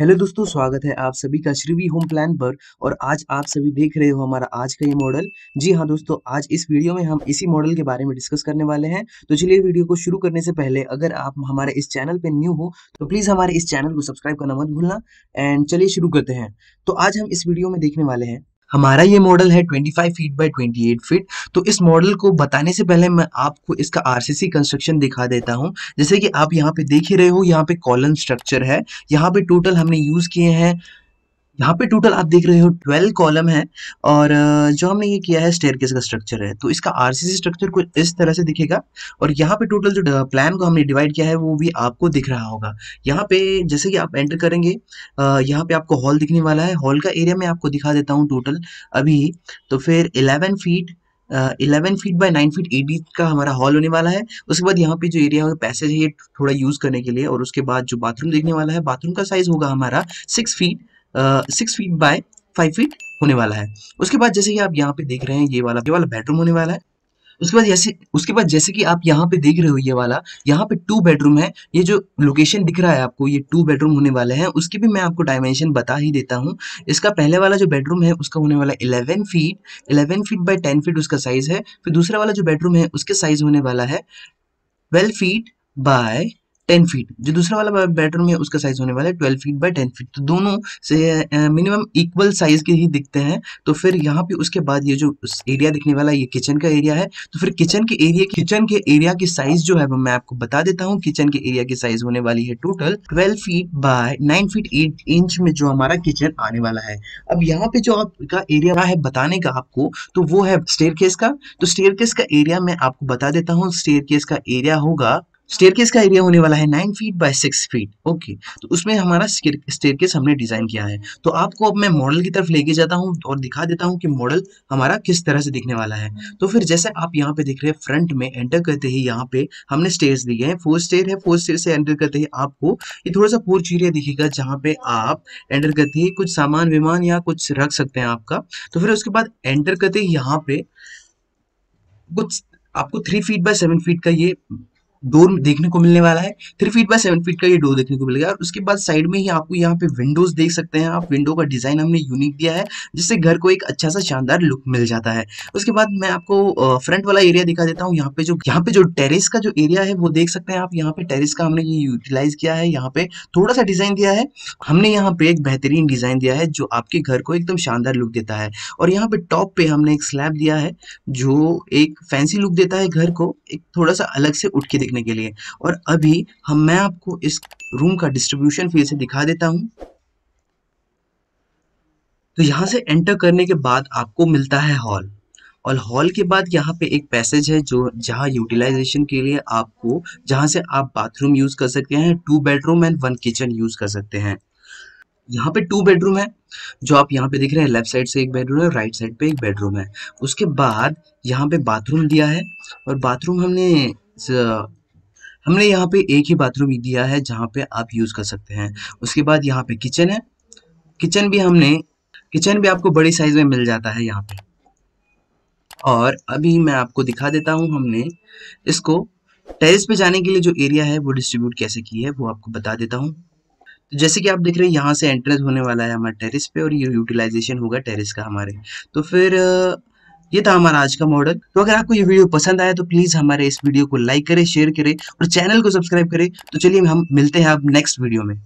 hello दोस्तों स्वागत है आप सभी का श्रीवी होम प्लान पर और आज आप सभी देख रहे हो हमारा आज का ये मॉडल जी हाँ दोस्तों आज इस वीडियो में हम इसी मॉडल के बारे में डिस्कस करने वाले हैं तो चलिए वीडियो को शुरू करने से पहले अगर आप हमारे इस चैनल पर न्यू हो तो प्लीज़ हमारे इस चैनल को सब्सक्राइब करना मत भूलना एंड चलिए शुरू करते हैं तो आज हम इस वीडियो में देखने वाले हैं हमारा ये मॉडल है 25 फीट बाय 28 फीट तो इस मॉडल को बताने से पहले मैं आपको इसका आरसीसी कंस्ट्रक्शन दिखा देता हूँ जैसे कि आप यहाँ पे देख ही रहे हो यहाँ पे कॉलन स्ट्रक्चर है यहाँ पे टोटल हमने यूज़ किए हैं यहाँ पे टोटल आप देख रहे हो ट्वेल्व कॉलम है और जो हमने ये किया है स्टेयर का स्ट्रक्चर है तो इसका आर स्ट्रक्चर कुछ इस तरह से दिखेगा और यहाँ पे टोटल जो प्लान को हमने डिवाइड किया है वो भी आपको दिख रहा होगा यहाँ पे जैसे कि आप एंटर करेंगे यहाँ पे आपको हॉल दिखने वाला है हॉल का एरिया मैं आपको दिखा देता हूँ टोटल अभी तो फिर eleven feet eleven feet by nine feet एडी का हमारा हॉल होने वाला है उसके बाद यहाँ पे जो एरिया है पैसेज है ये थोड़ा यूज करने के लिए और उसके बाद जो बाथरूम देखने वाला है बाथरूम का साइज होगा हमारा six feet six feet by five feet होने वाला है उसके बाद जैसे कि आप यहाँ पे देख रहे हैं ये वाला ये वाला बेडरूम होने वाला है उसके बाद जैसे उसके बाद जैसे कि आप यहाँ पे देख रहे हो ये वाला यहाँ पे टू बेडरूम है ये जो लोकेशन दिख रहा है आपको ये टू बेडरूम होने वाले हैं उसकी भी मैं आपको डायमेंशन बता ही देता हूँ इसका पहले वाला जो बेडरूम है उसका होने वाला eleven feet eleven feet by ten feet उसका साइज है फिर दूसरा वाला जो बेडरूम है उसके साइज होने वाला है twelve feet by ten feet जो दूसरा वाला बेडरूम है उसका साइज होने वाला है twelve feet by ten feet तो दोनों से मिनिमम इक्वल साइज के ही दिखते हैं तो फिर यहाँ पे उसके बाद ये जो एरिया दिखने वाला ये किचन का एरिया है तो फिर किचन के एरिया किचन के एरिया की साइज जो है वो मैं आपको बता देता हूँ किचन के एरिया की साइज होने वाली है total twelve feet by nine feet eight inch में जो हमारा किचन आने वाला है अब यहाँ पे जो आपका एरिया है बताने का आपको तो वो है स्टेयर का तो स्टेयर का एरिया मैं आपको बता देता हूँ स्टेयर का एरिया होगा स्टेयरकेस का एरिया होने वाला है nine feet by six feet okay तो उसमें हमारा स्टेयरकेस हमने डिजाइन किया है तो आपको अब मैं मॉडल की तरफ लेके जाता हूँ और दिखा देता हूँ कि मॉडल हमारा किस तरह से दिखने वाला है तो फिर जैसे आप यहाँ पे देख रहे हैं फ्रंट में एंटर करते ही यहाँ पे हमने स्टेयर दिए हैं फोर स्टेयर है फोर स्टेयर से एंटर करते ही आपको ये थोड़ा सा पूर्च एरिया दिखेगा जहाँ पे आप एंटर करते ही कुछ सामान विमान या कुछ रख सकते हैं आपका तो फिर उसके बाद एंटर करते ही यहाँ पे कुछ आपको three feet by seven feet का ये डोर देखने को मिलने वाला है three feet by seven feet का ये डोर देखने को मिलेगा और उसके बाद साइड में ही आपको यहाँ पे विंडोज देख सकते हैं आप विंडो का डिजाइन हमने यूनिक दिया है जिससे घर को एक अच्छा सा शानदार लुक मिल जाता है उसके बाद मैं आपको फ्रंट वाला एरिया दिखा देता हूँ यहाँ पे जो यहाँ पे जो टेरिस का जो एरिया है वो देख सकते हैं आप यहाँ पे टेरिस का हमने ये यूटिलाइज किया है यहाँ पे थोड़ा सा डिजाइन दिया है हमने यहाँ पे एक बेहतरीन डिजाइन दिया है जो आपके घर को एकदम शानदार लुक देता है और यहाँ पे टॉप पे हमने एक स्लैब दिया है जो एक फैंसी लुक देता है घर को एक थोड़ा सा अलग से उठ के देखने के लिए और अभी हम मैं आपको इस रूम का डिस्ट्रीब्यूशन फिर से दिखा देता हूँ तो यहाँ से एंटर करने के बाद आपको मिलता है हॉल और हॉल के बाद यहाँ पे एक पैसेज है जो जहाँ यूटिलाइजेशन के लिए आपको जहाँ से आप बाथरूम यूज़ कर सकते हैं two bedroom and one kitchen use कर सकते हैं यहाँ पे टू बेडरूम है जो आप यहाँ पे देख रहे हैं लेफ्ट साइड से एक बेडरूम है राइट साइड पे एक बेडरूम है उसके बाद यहाँ पे बाथरूम दिया है और बाथरूम हमने हमने यहाँ पे एक ही बाथरूम दिया है जहाँ पे आप यूज़ कर सकते हैं उसके बाद यहाँ पे किचन है किचन भी हमने किचन भी आपको बड़ी साइज़ में मिल जाता है यहाँ पे और अभी मैं आपको दिखा देता हूँ हमने इसको टेरिस पे जाने के लिए जो एरिया है वो डिस्ट्रीब्यूट कैसे की है वो आपको बता देता हूँ तो जैसे कि आप देख रहे हैं यहाँ से एंट्रेंस होने वाला है हमारे टेरिस पे और ये यूटिलाइजेशन होगा टेरिस का हमारे तो फिर ये था हमारा आज का मॉडल तो अगर आपको ये वीडियो पसंद आया तो प्लीज हमारे इस वीडियो को लाइक करें शेयर करें और चैनल को सब्सक्राइब करें तो चलिए हम मिलते हैं आप नेक्स्ट वीडियो में